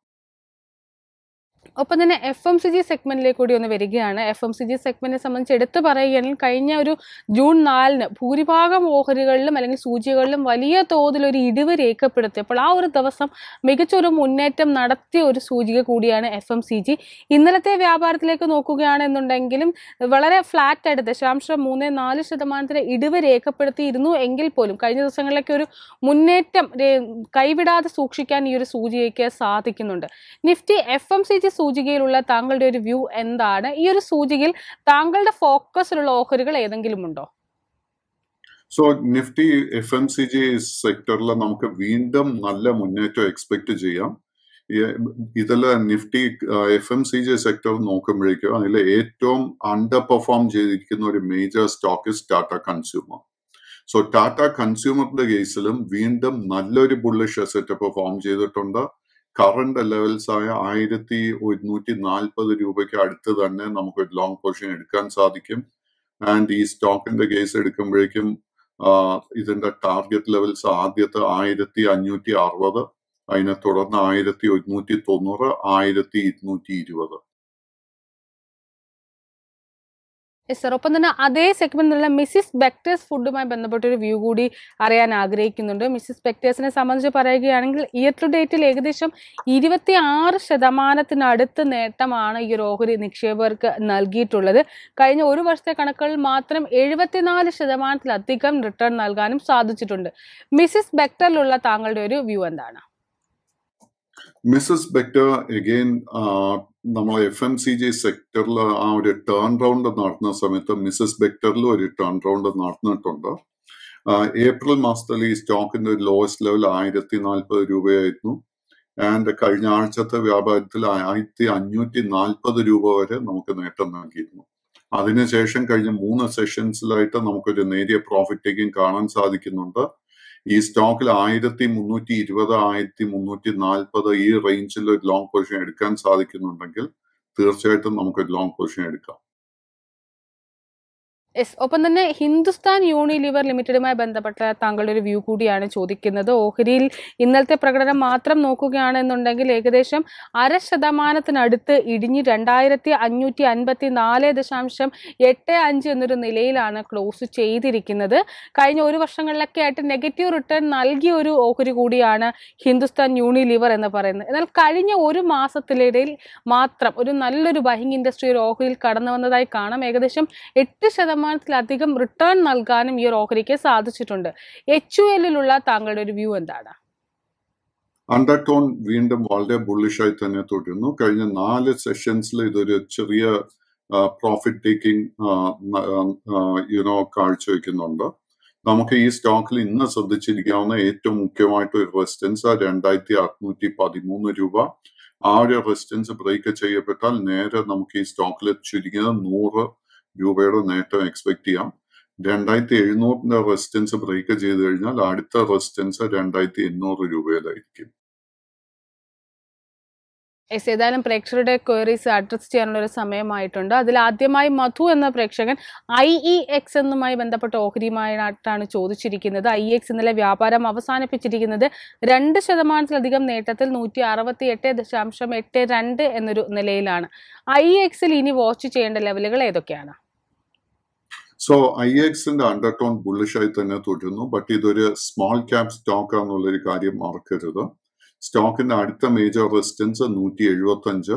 ഒപ്പം തന്നെ എഫ് എം സി ജി സെഗ്മെന്റിലേക്ക് കൂടി ഒന്ന് വരികയാണ് എഫ് എം സി ജി സെഗ്മെന്റിനെ സംബന്ധിച്ച് എടുത്തു പറയുകയാണെങ്കിൽ കഴിഞ്ഞ ഒരു ജൂൺ നാലിന് ഭൂരിഭാഗം ഓഹരികളിലും അല്ലെങ്കിൽ സൂചികളിലും വലിയ തോതിൽ ഒരു ഇടിവ് രേഖപ്പെടുത്തിയപ്പോൾ ആ ഒരു ദിവസം മികച്ചൊരു മുന്നേറ്റം നടത്തിയ ഒരു സൂചിക കൂടിയാണ് എഫ് എം സി ജി ഇന്നലത്തെ വ്യാപാരത്തിലേക്ക് നോക്കുകയാണെന്നുണ്ടെങ്കിലും വളരെ ഫ്ലാറ്റ് ആയിട്ട് ദശാംശം മൂന്ന് നാല് ശതമാനത്തിലെ ഇടിവ് രേഖപ്പെടുത്തിയിരുന്നു എങ്കിൽ പോലും കഴിഞ്ഞ ദിവസങ്ങളിലൊക്കെ ഒരു മുന്നേറ്റം കൈവിടാതെ സൂക്ഷിക്കാൻ ഈ ഒരു സൂചികയ്ക്ക് സാധിക്കുന്നുണ്ട് Nifty F M C G സൂചികയിലുള്ള താങ്കളുടെ ഒരു വ്യൂ എന്താണ് ഈ ഒരു സൂചികയിൽ താങ്കളുടെ ഫോക്കസിലുള്ള ഓഹരികൾ ഏതെങ്കിലും ഉണ്ടോ so Nifty F M C G സെക്ടറിൽ നമുക്ക് വീണ്ടും നല്ല മുന്നേറ്റം എക്സ്പെക്ട് ചെയ്യാം ഇതിൽ Nifty F M C G sector നോക്കുമ്പോഴേക്കും അതിൽ ഏറ്റവും അണ്ടർ പെർഫോം ചെയ്തിരിക്കുന്ന ഒരു major stock is Tata consumer so Tata കൺസ്യൂമറിന്റെ കേസിലും വീണ്ടും നല്ലൊരു ബുള്ളിഷ് സെറ്റ് പെർഫോം ചെയ്തിട്ടുണ്ട് കറണ്ട് ലെവൽസ് ആയ ആയിരത്തി ഒരുന്നൂറ്റി നാൽപ്പത് രൂപയ്ക്ക് അടുത്ത് തന്നെ നമുക്ക് ഒരു ലോങ് പൊസിഷൻ എടുക്കാൻ സാധിക്കും ആൻഡ് ഈ സ്റ്റോക്കിന്റെ കേസ് എടുക്കുമ്പോഴേക്കും ഇതിന്റെ ടാർഗറ്റ് ലെവൽസ് ആദ്യത്തെ ആയിരത്തി അഞ്ഞൂറ്റി അറുപത് അതിനെ തുടർന്ന് ആയിരത്തി ഒരുന്നൂറ്റി തൊണ്ണൂറ് ആയിരത്തി ഇരുന്നൂറ്റി ഇരുപത് യെസ് സാർ ഒപ്പം തന്നെ അതേ സെഗ്മെന്റിലുള്ള മിസ്സിസ് ബെക്ടേഴ്സ് ഫുഡുമായി ബന്ധപ്പെട്ട ഒരു വ്യൂ കൂടി അറിയാൻ ആഗ്രഹിക്കുന്നുണ്ട് മിസ്സിസ് ബെക്ടേഴ്സിനെ സംബന്ധിച്ച് പറയുകയാണെങ്കിൽ ഇയർ ടു ഡേറ്റിൽ ഏകദേശം ഇരുപത്തി ആറ് ശതമാനത്തിനടുത്ത് നേട്ടമാണ് ഈ ഓഹരി നിക്ഷേപകർക്ക് നൽകിയിട്ടുള്ളത് കഴിഞ്ഞ ഒരു വർഷത്തെ കണക്കുകളിൽ മാത്രം എഴുപത്തിനാല് ശതമാനത്തിലധികം റിട്ടേൺ നൽകാനും സാധിച്ചിട്ടുണ്ട് മിസ്സിസ് ബെക്ടറിലുള്ള താങ്കളുടെ ഒരു വ്യൂ എന്താണ് Mrs. Bector again uh, നമ്മൾ എഫ് എം സി ജി സെക്ടറിൽ ആ ഒരു ടേൺ റൗണ്ട് നടത്തുന്ന സമയത്ത് മിസസ് ബെക്ടറിലും ഒരു ടേൺ റൗണ്ട് നടന്നിട്ടുണ്ട് ഏപ്രിൽ മാസത്തിൽ ഈ സ്റ്റോക്കിന്റെ ഒരു ലോവസ്റ്റ് ലെവൽ ആയിരത്തി നാൽപ്പത് രൂപയായിരുന്നു ആൻഡ് കഴിഞ്ഞ ആഴ്ചത്തെ വ്യാപാരത്തിൽ ആയിരത്തി അഞ്ഞൂറ്റി നാൽപ്പത് രൂപ വരെ നമുക്ക് നേട്ടം നൽകിയിരുന്നു അതിനുശേഷം കഴിഞ്ഞ മൂന്ന് സെഷൻസിലായിട്ട് നമുക്കൊരു നേരിയ പ്രോഫിറ്റേക്കും കാണാൻ സാധിക്കുന്നുണ്ട് ഈ സ്റ്റോക്കിൽ ആയിരത്തി മുന്നൂറ്റി ഇരുപത് ആയിരത്തി മുന്നൂറ്റി നാൽപ്പത് ഈ റേഞ്ചിൽ ഒരു ലോങ് പൊസിഷൻ എടുക്കാൻ സാധിക്കുന്നുണ്ടെങ്കിൽ തീർച്ചയായിട്ടും ഒരു ലോങ് പൊസിഷൻ എടുക്കാം യെസ് ഒപ്പം തന്നെ ഹിന്ദുസ്ഥാൻ യൂണിലിവർ ലിമിറ്റഡുമായി ബന്ധപ്പെട്ട താങ്കളുടെ ഒരു വ്യൂ കൂടിയാണ് ചോദിക്കുന്നത് ഓഹരിയിൽ ഇന്നലത്തെ പ്രകടനം മാത്രം നോക്കുകയാണെന്നുണ്ടെങ്കിൽ ഏകദേശം അര ശതമാനത്തിനടുത്ത് ഇടിഞ്ഞ് രണ്ടായിരത്തി അഞ്ഞൂറ്റി അൻപത്തി നാല് ദശാംശം എട്ട് അഞ്ച് എന്നൊരു നിലയിലാണ് ക്ലോസ് ചെയ്തിരിക്കുന്നത് കഴിഞ്ഞ ഒരു വർഷങ്ങളിലൊക്കെ ആയിട്ട് നെഗറ്റീവ് റിട്ടേൺ നൽകിയ ഒരു ഓഹരി കൂടിയാണ് ഹിന്ദുസ്ഥാൻ യൂണിലിവർ എന്ന് പറയുന്നത് എന്നാൽ കഴിഞ്ഞ ഒരു മാസത്തിനിടയിൽ മാത്രം ഒരു നല്ലൊരു ബഹിങ് ഇൻഡസ്ട്രി ഒരു ഓഹരിയിൽ കടന്നു വന്നതായി കാണാം ഏകദേശം എട്ട് ശതമാനം ശതമാനത്തിലധികം റിട്ടേൺ നൽകാനും ഈ ഒരു ഓഹരിക്ക് സാധിച്ചിട്ടുണ്ട് എച്ച് യു എല്ലിലുള്ള താങ്കളുടെ ഒരു വ്യൂ എന്താണ് അണ്ടർടോൺ വീണ്ടും വളരെ ബുള്ളിഷായി തന്നെ തുടരുന്നു കഴിഞ്ഞ നാല് സെഷൻസിൽ ഇതൊരു ചെറിയ പ്രോഫിറ്റ് ടേക്കിംഗ് യുനോ കാഴ്ചവെക്കുന്നുണ്ട് നമുക്ക് ഈ സ്റ്റോക്കിൽ ഇന്ന് ശ്രദ്ധിച്ചിരിക്കാവുന്ന ഏറ്റവും മുഖ്യമായിട്ട് ഒരു റെസിസ്റ്റൻസ് രണ്ടായിരത്തി അറുന്നൂറ്റി പതിമൂന്ന് രൂപ ആ ഒരു റെസിസ്റ്റൻസ് ബ്രേക്ക് ചെയ്യപ്പെട്ടാൽ നേരെ നമുക്ക് ഈ സ്റ്റോക്കിൽ ചുരുങ്ങിയത് നൂറ് രൂപയുടെ നേട്ടം എക്സ്പെക്ട് ചെയ്യാം രണ്ടായിരത്തി എഴുന്നൂറിന്റെ റെസിസ്റ്റൻസ് ബ്രേക്ക് ചെയ്ത് കഴിഞ്ഞാൽ അടുത്ത റെസിസ്റ്റൻസ് രണ്ടായിരത്തി എണ്ണൂറ് രൂപയിലായിരിക്കും എസ് ഏതായാലും പ്രേക്ഷകരുടെ ക്വയറീസ് അഡ്രസ്സ് ചെയ്യാനുള്ള ഒരു സമയമായിട്ടുണ്ട് അതിൽ ആദ്യമായി മധു എന്ന പ്രേക്ഷകൻ ഐ ഇ എക്സ് എന്നുമായി ബന്ധപ്പെട്ട ഓഹരിയുമായിട്ടാണ് ചോദിച്ചിരിക്കുന്നത് ഐ എക്സ് e ഇന്നലെ വ്യാപാരം അവസാനിപ്പിച്ചിരിക്കുന്നത് രണ്ട് ശതമാനത്തിലധികം നേട്ടത്തിൽ നൂറ്റി അറുപത്തി എട്ട് ദശാംശം എട്ട് രണ്ട് എന്നൊരു നിലയിലാണ് ഐ എക്സിൽ e ഇനി വാച്ച് ചെയ്യേണ്ട ലെവലുകൾ ഏതൊക്കെയാണ് സോ ഐ എക്സിന്റെ അണ്ടർടോൺ ബുള്ളിഷായി തന്നെ തുടരുന്നു ബട്ട് ഇതൊരു സ്മോൾ ക്യാപ് സ്റ്റോക്ക് ആണെന്നുള്ളൊരു കാര്യം മറക്കരുത് സ്റ്റോക്കിന്റെ അടുത്ത മേജർ റെസിസ്റ്റൻസ് നൂറ്റി എഴുപത്തഞ്ച്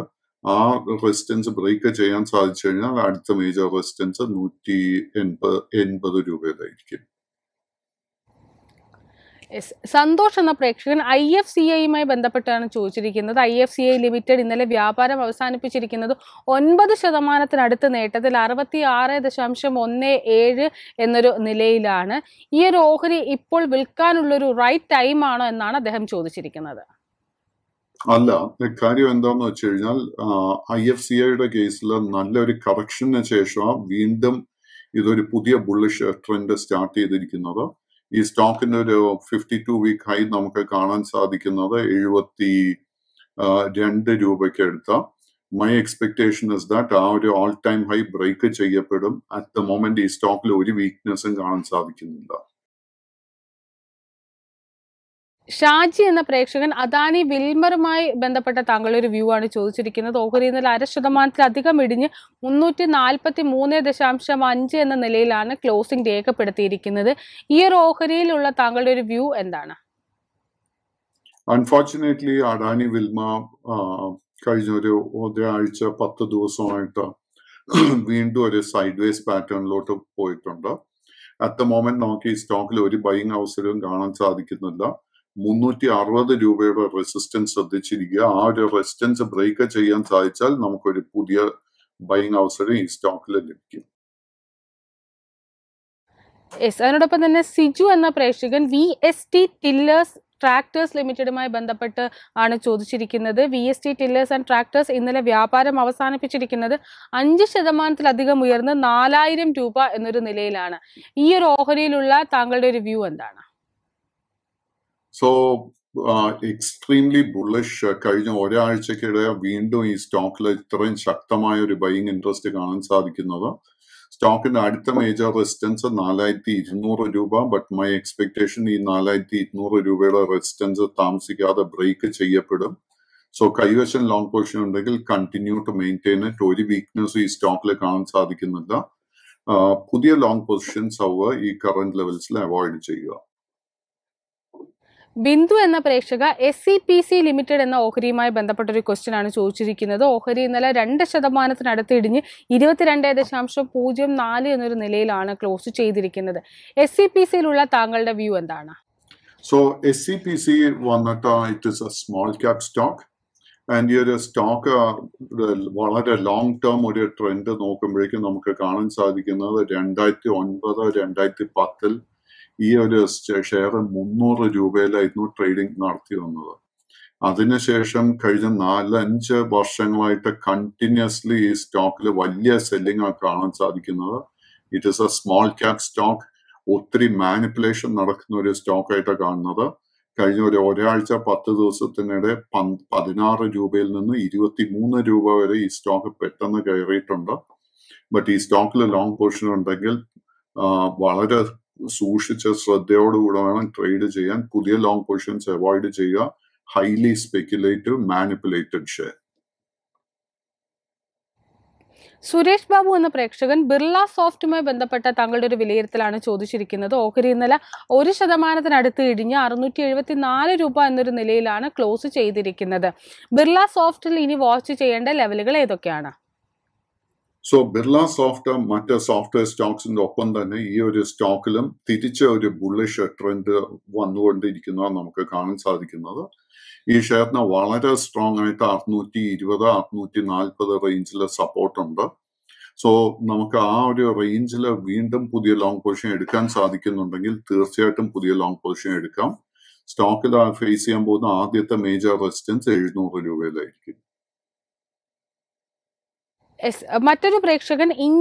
ആ റെസിസ്റ്റൻസ് ബ്രേക്ക് ചെയ്യാൻ സാധിച്ചു കഴിഞ്ഞാൽ അടുത്ത മേജർ റെസിസ്റ്റൻസ് നൂറ്റി എൺപത് എൺപത് രൂപയിലായിരിക്കും സന്തോഷ് എന്ന പ്രേക്ഷകൻ ഐ എഫ് സി ഐയുമായി ബന്ധപ്പെട്ടാണ് ചോദിച്ചിരിക്കുന്നത് I F C I limited ഇന്നലെ വ്യാപാരം അവസാനിപ്പിച്ചിരിക്കുന്നത് ഒൻപത് ശതമാനത്തിനടുത്ത് നേട്ടത്തിൽ അറുപത്തി ആറ് ദശാംശം ഒന്ന് ഏഴ് എന്നൊരു നിലയിലാണ് ഈ ഒരു ഓഹരി ഇപ്പോൾ വിൽക്കാനുള്ളൊരു റൈറ്റ് ടൈം ആണോ എന്നാണ് അദ്ദേഹം ചോദിച്ചിരിക്കുന്നത് അല്ല കാര്യം എന്താന്ന് വെച്ച് കഴിഞ്ഞാൽ ഐ എഫ് സി ഐയുടെ കേസിൽ നല്ലൊരു കറക്ഷന് ശേഷം വീണ്ടും ഇതൊരു പുതിയ ബുള്ളിഷ് ട്രെൻഡ് സ്റ്റാർട്ട് ചെയ്തിരിക്കുന്നത് ഈ സ്റ്റോക്കിന്റെ ഒരു ഫിഫ്റ്റി ടു വീക്ക് ഹൈ നമുക്ക് കാണാൻ സാധിക്കുന്നത് എഴുപത്തി രണ്ട് രൂപയ്ക്ക് എടുത്ത മൈ എക്സ്പെക്ടേഷൻ ഇസ് ദാറ്റ് ആ ഒരു ഓൾ ടൈം ഹൈ ബ്രേക്ക് ചെയ്യപ്പെടും അറ്റ് ദ മൊമെന്റ് ഈ സ്റ്റോക്കിൽ ഒരു വീക്ക്നെസ്സും കാണാൻ സാധിക്കുന്നില്ല ഷാജി എന്ന പ്രേക്ഷകൻ അദാനി വിൽമറുമായി ബന്ധപ്പെട്ട താങ്കളുടെ ഒരു വ്യൂ ആണ് ചോദിച്ചിരിക്കുന്നത് ഓഹരി ഇന്നലെ അര ശതമാനത്തിലധികം ഇടിഞ്ഞ് മുന്നൂറ്റി നാൽപ്പത്തി മൂന്ന് ദശാംശം അഞ്ച് എന്ന നിലയിലാണ് ക്ലോസിംഗ് രേഖപ്പെടുത്തിയിരിക്കുന്നത് ഈ ഒരു ഓഹരിയിലുള്ള താങ്കളുടെ ഒരു വ്യൂ എന്താണ് അൺഫോർച്ചുനേറ്റ്ലി അഡാനി വിൽമ കഴിഞ്ഞ ഒരു ഒരാഴ്ച പത്ത് ദിവസമായിട്ട് വീണ്ടും ഒരു സൈഡ് വേസ് പാറ്റേണിലോട്ട് പോയിട്ടുണ്ട് അറ്റ് ദ മോമെന്റ് നമുക്ക് ഈ സ്റ്റോക്കിൽ ഒരു ബൈങ് അവസരവും കാണാൻ സാധിക്കുന്നില്ല മുന്നൂറ്റി അറുപത് രൂപയുടെ റെസിസ്റ്റൻസ് ശ്രദ്ധിച്ചിരിക്കുക ആ ഒരു റെസിസ്റ്റൻസ് ബ്രേക്ക് ചെയ്യാൻ സാധിച്ചാൽ നമുക്കൊരു പുതിയ ബൈങ് അവസരം ഈ സ്റ്റോക്കിൽ ലഭിക്കും അതിനോടൊപ്പം തന്നെ സിജു എന്ന പ്രേക്ഷകൻ V S T tillers tractors ലിമിറ്റഡുമായി ബന്ധപ്പെട്ട് ആണ് ചോദിച്ചിരിക്കുന്നത് V S T tillers and tractors ഇന്നലെ വ്യാപാരം അവസാനിപ്പിച്ചിരിക്കുന്നത് അഞ്ച് ശതമാനത്തിലധികം ഉയർന്ന് നാലായിരം രൂപ എന്നൊരു നിലയിലാണ് ഈ ഒരു ഓഹരിയിലുള്ള താങ്കളുടെ ഒരു വ്യൂ എന്താണ് സോ എക്സ്ട്രീംലി ബുള്ളിഷ് കഴിഞ്ഞ ഒരാഴ്ചക്കിടെ വീണ്ടും ഈ സ്റ്റോക്കിൽ ഇത്രയും ശക്തമായ ഒരു ബൈങ് ഇൻട്രസ്റ്റ് കാണാൻ സാധിക്കുന്നത് സ്റ്റോക്കിന്റെ അടുത്ത മേജർ റെസിസ്റ്റൻസ് നാലായിരത്തി ഇരുന്നൂറ് രൂപ ബട്ട് മൈ എക്സ്പെക്ടേഷൻ ഈ നാലായിരത്തി ഇരുന്നൂറ് രൂപയുടെ റെസിസ്റ്റൻസ് താമസിക്കാതെ ബ്രേക്ക് ചെയ്യപ്പെടും സോ കൈവശം ലോങ് പൊസിഷൻ ഉണ്ടെങ്കിൽ കണ്ടിന്യൂ ടു മെയിൻറ്റെയിൻ ഇറ്റ് ഒരു വീക്ക്നെസ് ഈ സ്റ്റോക്കിൽ കാണാൻ സാധിക്കുന്നില്ല പുതിയ ലോങ് പൊസിഷൻസ് അവർ ഈ കറന്റ് ലെവൽസിൽ അവോയ്ഡ് ചെയ്യുക ബിന്ദു എന്ന പ്രേക്ഷക S C P C limited എന്ന ഓഹരിയുമായി ബന്ധപ്പെട്ട ഒരു ക്വസ്റ്റ്യൻ ആണ് ചോദിച്ചിരിക്കുന്നത് ഓഹരി ഇന്നലെ രണ്ട് ശതമാനത്തിനടുത്ത് ഇടിഞ്ഞ് ഇരുപത്തിരണ്ട് ദശാംശം പൂജ്യം നാല് എന്നൊരു നിലയിലാണ് ക്ലോസ് ചെയ്തിരിക്കുന്നത് എസ് സി e പി സിയിലുള്ള താങ്കളുടെ വ്യൂ എന്താണ് so S C P C വന്നിട്ട് it is a small cap stock and ഈ ഒരു സ്റ്റോക്ക് വളരെ ലോങ് ടേം ഒരു ട്രെൻഡ് നോക്കുമ്പോഴേക്കും നമുക്ക് കാണാൻ സാധിക്കുന്നത് രണ്ടായിരത്തി ഒൻപത് രണ്ടായിരത്തി പത്തിൽ ഈ ഒരു ഷെയർ മുന്നൂറ് രൂപയിലായിരുന്നു ട്രേഡിംഗ് നടത്തി വന്നത് അതിനുശേഷം കഴിഞ്ഞ നാലഞ്ച് വർഷങ്ങളായിട്ട് കണ്ടിന്യൂസ്ലി ഈ സ്റ്റോക്കിൽ വലിയ സെല്ലിംഗ് കാണാൻ സാധിക്കുന്നത് it is a small cap stock ഒത്തിരി മാനിപ്പുലേഷൻ നടക്കുന്ന ഒരു സ്റ്റോക്കായിട്ടാണ് കാണുന്നത് കഴിഞ്ഞ ഒരു ഒരാഴ്ച പത്ത് ദിവസത്തിനിടെ പതിനാറ് രൂപയിൽ നിന്ന് ഇരുപത്തി മൂന്ന് രൂപ വരെ ഈ സ്റ്റോക്ക് പെട്ടെന്ന് കയറിയിട്ടുണ്ട് ബട്ട് ഈ സ്റ്റോക്കിൽ ലോങ് പൊസിഷൻ ഉണ്ടെങ്കിൽ വളരെ സൂക്ഷിച്ച് ശ്രദ്ധയോടുകൂടെ വേണം ട്രേഡ് ചെയ്യാൻ പുതിയ ലോങ് പൊസിഷൻസ് അവോയ്ഡ് ചെയ്യുക highly speculative manipulated share Suresh Babu എന്ന പ്രേക്ഷകൻ ബിർള സോഫ്റ്റുമായി ബന്ധപ്പെട്ട തങ്ങളുടെ ഒരു വിലയിരുത്തലാണ് ചോദിച്ചിരിക്കുന്നത് ഓഹരി നില ഒരു ശതമാനത്തിനടുത്ത് ഇടിഞ്ഞ് അറുന്നൂറ്റി എഴുപത്തി നാല് രൂപ എന്നൊരു നിലയിലാണ് ക്ലോസ് ചെയ്തിരിക്കുന്നത് ബിർള സോഫ്റ്റിൽ ഇനി വാച്ച് ചെയ്യേണ്ട ലെവലുകൾ ഏതൊക്കെയാണ് സോ ബിർള സോഫ്റ്റ് മറ്റ് സോഫ്റ്റ്വെയർ സ്റ്റോക്സിന്റെ ഒപ്പം തന്നെ ഈ ഒരു സ്റ്റോക്കിലും തിരിച്ച ഒരു ബുള്ളിഷ് ട്രെൻഡ് വന്നുകൊണ്ടിരിക്കുന്നത് നമുക്ക് കാണാൻ സാധിക്കുന്നത് ഈ ഷെയറിന് വളരെ സ്ട്രോങ് ആയിട്ട് അറുന്നൂറ്റി ഇരുപത് അറുന്നൂറ്റി നാൽപ്പത് റേഞ്ചിൽ സപ്പോർട്ടുണ്ട് സോ നമുക്ക് ആ ഒരു റേഞ്ചിൽ വീണ്ടും പുതിയ ലോങ് പൊസിഷൻ എടുക്കാൻ സാധിക്കുന്നുണ്ടെങ്കിൽ തീർച്ചയായിട്ടും പുതിയ ലോങ് പൊസിഷൻ എടുക്കാം സ്റ്റോക്കിൽ ഫേസ് ചെയ്യാൻ പോകുന്ന ആദ്യത്തെ മേജർ റെസിസ്റ്റൻസ് എഴുന്നൂറ് രൂപയിലായിരിക്കും മറ്റൊരു പ്രേക്ഷകൻ ഇൻ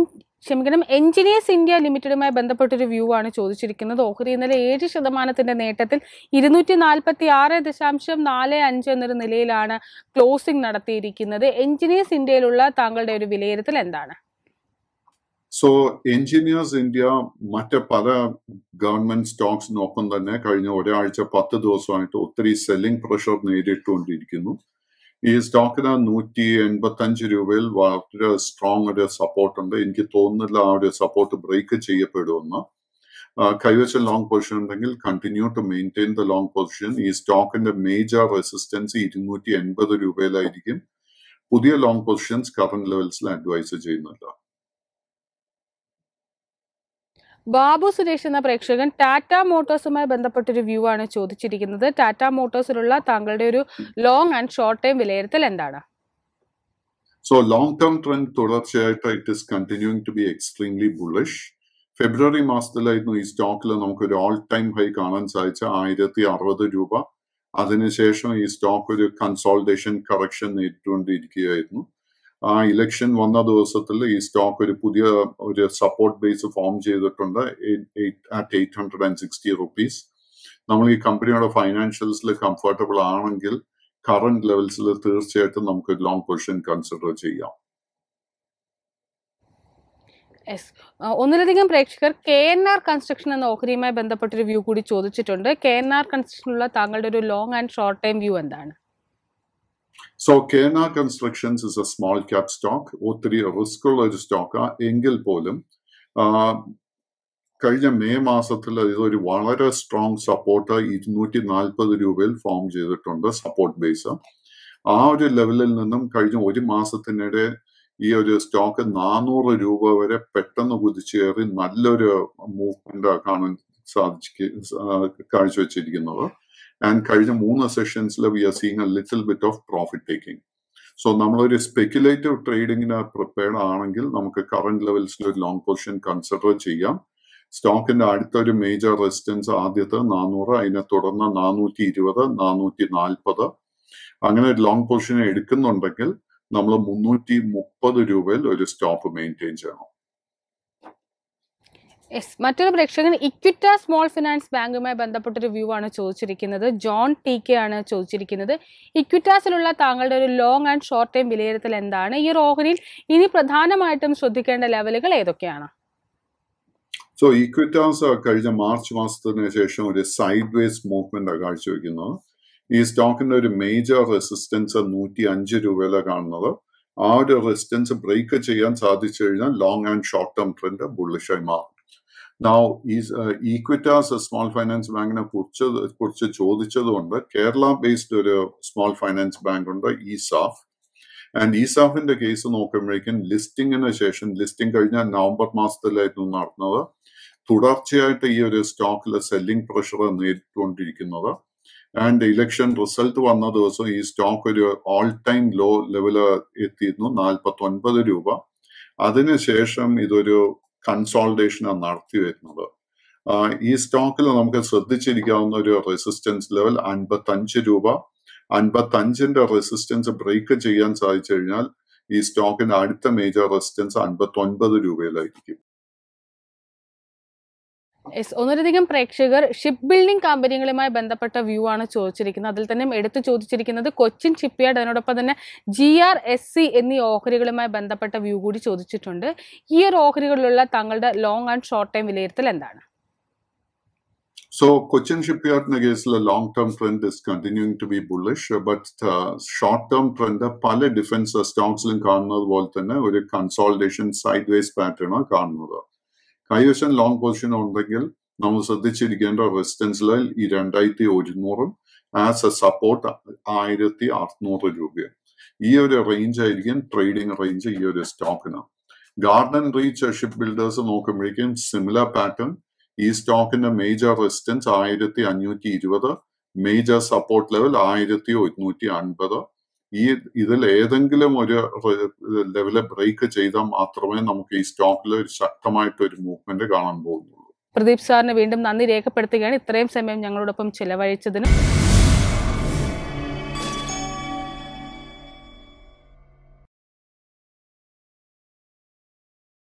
ക്ഷമിക്കണം എഞ്ചിനീയേഴ്സ് ഇന്ത്യ ലിമിറ്റഡുമായി ബന്ധപ്പെട്ടൊരു വ്യൂ ആണ് ചോദിച്ചിരിക്കുന്നത് ഓഹരി ഇന്നലെ ഏഴ് ശതമാനത്തിന്റെ നേട്ടത്തിൽ ഇരുന്നൂറ്റി നാൽപ്പത്തി ആറ് ദശാംശം നാല് അഞ്ച് എന്നൊരു നിലയിലാണ് ക്ലോസിംഗ് നടത്തിയിരിക്കുന്നത് എഞ്ചിനീയേഴ്സ് ഇന്ത്യയിലുള്ള താങ്കളുടെ ഒരു വിലയിരുത്തൽ എന്താണ് സോ എഞ്ചിനീയേഴ്സ് ഇന്ത്യ മറ്റ് പല ഗവൺമെന്റ് സ്റ്റോക്സിനൊപ്പം തന്നെ കഴിഞ്ഞ ഒരാഴ്ച പത്ത് ദിവസമായിട്ട് ഒത്തിരി സെല്ലിംഗ് പ്രഷർ നേരിട്ടുകൊണ്ടിരിക്കുന്നു ഈ സ്റ്റോക്കിന് നൂറ്റി എൺപത്തഞ്ച് രൂപയിൽ വളരെ സ്ട്രോങ് ഒരു സപ്പോർട്ട് ഉണ്ട് എനിക്ക് തോന്നുന്നില്ല ആ ഒരു സപ്പോർട്ട് ബ്രേക്ക് ചെയ്യപ്പെടുമെന്ന് കൈവച്ച ലോങ് പൊസിഷൻ ഉണ്ടെങ്കിൽ continue to maintain the long position ഈ സ്റ്റോക്കിന്റെ മേജർ റെസിസ്റ്റൻസ് ഇരുന്നൂറ്റി എൺപത് രൂപയിലായിരിക്കും പുതിയ ലോങ് പൊസിഷൻസ് കറന്റ് ലെവൽസിൽ അഡ്വൈസ് ചെയ്യുന്നില്ല ബാബു സുരേഷ് എന്ന പ്രേക്ഷകൻ ടാറ്റ മോട്ടോഴ്സുമായി ബന്ധപ്പെട്ടൊരു വ്യൂ ആണ് ചോദിച്ചിരിക്കുന്നത് ടാറ്റ മോട്ടോഴ്സിലുള്ള താങ്കളുടെ ഒരു ലോങ് ആൻഡ് ഷോർട്ട് ടൈം വിലയിരുത്തൽ എന്താണ് സോ ലോങ് ടേം ട്രെൻഡ് തുടർച്ചയായിട്ട് it is continuing to be extremely bullish ഫെബ്രുവരി മാസത്തിലായിരുന്നു ഈ സ്റ്റോക്കിൽ നമുക്ക് ഒരു ഓൾ ടൈം ഹൈ കാണാൻ സാധിച്ച ആയിരത്തി അറുപത് രൂപ അതിനുശേഷം ഈ സ്റ്റോക്ക് ഒരു കൺസോൾട്ടേഷൻ കറക്ഷൻ നേരിട്ടുകൊണ്ടിരിക്കുകയായിരുന്നു ആ ഇലക്ഷൻ വന്ന ദിവസത്തിൽ ഈ സ്റ്റോക്ക് ഒരു പുതിയ ഒരു സപ്പോർട്ട് ബേസ് ഫോം ചെയ്തിട്ടുണ്ട് at eight hundred and sixty rupees നമ്മൾ ഈ കമ്പനിയുടെ ഫൈനാൻഷ്യൽസിൽ കംഫർട്ടബിൾ ആണെങ്കിൽ കറന്റ് ലെവൽസിൽ തീർച്ചയായിട്ടും നമുക്ക് ലോങ് പൊസിഷൻ കൺസിഡർ ചെയ്യാം ഒന്നിലധികം പ്രേക്ഷകർ കെ എൻ ആർ കൺസ്ട്രക്ഷൻ എന്ന ഓഹരിയുമായി ബന്ധപ്പെട്ടൊരു വ്യൂ കൂടി ചോദിച്ചിട്ടുണ്ട് കെ എൻ ആർ കൺസ്ട്രക്ഷനുള്ള താങ്കളുടെ ഒരു long and short time view എന്താണ് സോ കേന constructions is a small cap stock ഒത്തിരി റിസ്ക് ഉള്ള ഒരു സ്റ്റോക്കാ എങ്കിൽ പോലും കഴിഞ്ഞ മെയ് മാസത്തിൽ ഇതൊരു വളരെ സ്ട്രോങ് സപ്പോർട്ട് ഇരുന്നൂറ്റി നാൽപ്പത് രൂപയിൽ ഫോം ചെയ്തിട്ടുണ്ട് സപ്പോർട്ട് ബേസ് ആ ഒരു ലെവലിൽ നിന്നും കഴിഞ്ഞ ഒരു മാസത്തിനിടെ ഈ ഒരു സ്റ്റോക്ക് നാനൂറ് രൂപ വരെ പെട്ടെന്ന് കുതിച്ചേറി നല്ലൊരു മൂവ്മെന്റ് കാണാൻ സാധിച്ചു കാഴ്ചവെച്ചിരിക്കുന്നത് ആൻഡ് കഴിഞ്ഞ മൂന്ന് സെഷൻസിൽ we are seeing a little bit of profit taking so നമ്മളൊരു സ്പെക്കുലേറ്റീവ് ട്രേഡിങ്ങിന് പ്രിപ്പയർഡ് ആണെങ്കിൽ നമുക്ക് കറണ്ട് ലെവൽസിൽ ഒരു ലോങ് പൊസിഷൻ കൺസിഡർ ചെയ്യാം സ്റ്റോക്കിന്റെ അടുത്ത ഒരു മേജർ റെസിസ്റ്റൻസ് ആദ്യത്തെ നാനൂറ് അതിനെ തുടർന്ന് നാനൂറ്റി ഇരുപത് നാനൂറ്റി നാൽപ്പത് അങ്ങനെ ഒരു ലോങ് പൊസിഷൻ എടുക്കുന്നുണ്ടെങ്കിൽ നമ്മൾ മുന്നൂറ്റി മുപ്പത് രൂപയിൽ ഒരു സ്റ്റോപ്പ് മെയിൻറ്റെയിൻ ചെയ്യണം യെസ് മറ്റൊരു പ്രേക്ഷകൻ ഇക്വിറ്റ സ്മോൾ ഫിനാൻസ് ബാങ്കുമായി ബന്ധപ്പെട്ടൊരു വ്യൂ ആണ് ചോദിച്ചിരിക്കുന്നത് ജോൺ ടി കെ ആണ് ചോദിച്ചിരിക്കുന്നത് ഇക്വിറ്റാസിലുള്ള താങ്കളുടെ ഒരു ലോങ് ആൻഡ് ഷോർട്ട് ടൈം വിലയിരുത്തൽ എന്താണ് ഈ ഓഹരിയിൽ ഇനി പ്രധാനമായിട്ടും ശ്രദ്ധിക്കേണ്ട ലെവലുകൾ ഏതൊക്കെയാണ് സോ ഇക്വിറ്റാസ് കഴിഞ്ഞ മാർച്ച് മാസത്തിന് ശേഷം ഒരു സൈഡ് വേസ് മൂവ്മെന്റ് കാഴ്ചവെക്കുന്നത് ഈ സ്റ്റോക്കിന്റെ ഒരു മേജർ റെസിസ്റ്റൻസ് നൂറ്റി അഞ്ച് രൂപയിലെ കാണുന്നത് ആ ഒരു റെസിസ്റ്റൻസ് ബ്രേക്ക് ചെയ്യാൻ സാധിച്ചു കഴിഞ്ഞാൽ long and short term trend ബുള്ളിഷായി മാറും നാവ് ഈ ഈക്വിറ്റാസ് സ്മോൾ ഫൈനാൻസ് ബാങ്കിനെ കുറിച്ച് കുറിച്ച് ചോദിച്ചതുകൊണ്ട് കേരള ബേസ്ഡ് ഒരു സ്മോൾ ഫൈനാൻസ് ബാങ്ക് ഉണ്ട് ഇസാഫ് ആൻഡ് ഇസാഫിന്റെ കേസ് നോക്കുമ്പോഴേക്കും ലിസ്റ്റിങ്ങിന് ശേഷം ലിസ്റ്റിംഗ് കഴിഞ്ഞ നവംബർ മാസത്തിലായിരുന്നു നടന്നത് തുടർച്ചയായിട്ട് ഈ ഒരു സ്റ്റോക്കിലെ സെല്ലിംഗ് പ്രഷർ നേരിട്ടുകൊണ്ടിരിക്കുന്നത് ആൻഡ് ഇലക്ഷൻ റിസൾട്ട് വന്ന ദിവസം ഈ സ്റ്റോക്ക് ഒരു ഓൾ ടൈം ലോ ലെവല് എത്തിയിരുന്നു നാൽപ്പത്തി ഒൻപത് രൂപ അതിനുശേഷം ഇതൊരു കൺസോൾട്ടേഷൻ നടത്തി വരുന്നത് ഈ സ്റ്റോക്കിൽ നമുക്ക് ശ്രദ്ധിച്ചിരിക്കാവുന്ന ഒരു റെസിസ്റ്റൻസ് ലെവൽ അൻപത്തഞ്ച് രൂപ അൻപത്തഞ്ചിന്റെ റെസിസ്റ്റൻസ് ബ്രേക്ക് ചെയ്യാൻ സാധിച്ചു കഴിഞ്ഞാൽ ഈ സ്റ്റോക്കിന്റെ അടുത്ത മേജർ റെസിസ്റ്റൻസ് അൻപത്തി ഒൻപത് രൂപയിലായിരിക്കും യെസ് ഒന്നിലധികം പ്രേക്ഷകർ ഷിപ്പ് ബിൽഡിംഗ് കമ്പനികളുമായി ബന്ധപ്പെട്ട വ്യൂ ആണ് ചോദിച്ചിരിക്കുന്നത് അതിൽ തന്നെ എടുത്തു ചോദിച്ചിരിക്കുന്നത് കൊച്ചിൻ യാർഡ് അതിനോടൊപ്പം തന്നെ ജി ആർ എസ് സി എന്നീ ഓഹരികളുമായി ബന്ധപ്പെട്ട വ്യൂ കൂടി ചോദിച്ചിട്ടുണ്ട് ഈ ഒരു ഓഹരികളിലുള്ള തങ്ങളുടെ ലോങ് ആൻഡ് ഷോർട്ട് ടൈം വിലയിരുത്തൽ എന്താണ് സോ കൊച്ചിൻ ഷിപ്പ് is കേസിൽ long term trend is continuing to be bullish but short term trend പല ഡിഫൻസ് സ്റ്റോക്സിലും കാണുന്നത് പോലെ തന്നെ ഒരു കൺസോൾട്ടേഷൻ സൈഡ് വേസ് പാറ്റേണാണ് കാണുന്നത് കൈവശം ലോങ് പൊസിഷൻ ഉണ്ടെങ്കിൽ നമ്മൾ ശ്രദ്ധിച്ചിരിക്കേണ്ട ലെവൽ ഈ രണ്ടായിരത്തി ഒരുന്നൂറും ആസ് എ സപ്പോർട്ട് ആയിരത്തി അറുന്നൂറ് രൂപയാണ് ഈ ഒരു റേഞ്ച് ആയിരിക്കും ട്രേഡിംഗ് റേഞ്ച് ഈ ഒരു സ്റ്റോക്കിന് ഗാർഡൻ റീച്ച് ഷിപ്പ് ബിൽഡേഴ്സ് നോക്കുമ്പോഴേക്കും സിമിലർ പാറ്റേൺ ഈ സ്റ്റോക്കിന്റെ മേജർ റെസിസ്റ്റൻസ് ആയിരത്തി അഞ്ഞൂറ്റി ഇരുപത് മേജർ സപ്പോർട്ട് ലെവൽ ആയിരത്തി ഒരുന്നൂറ്റി അൻപത് ഈ ഇതിൽ ഏതെങ്കിലും ഒരു ലെവലെ ബ്രേക്ക് ചെയ്താൽ മാത്രമേ നമുക്ക് ഈ സ്റ്റോക്കിൽ ഒരു ശക്തമായിട്ട് ഒരു മൂവ്മെന്റ് കാണാൻ പോകുന്നുള്ളൂ പ്രദീപ് സാറിന് വീണ്ടും നന്ദി രേഖപ്പെടുത്തുകയാണ് ഇത്രയും സമയം ഞങ്ങളോടൊപ്പം ചിലവഴിച്ചതിന്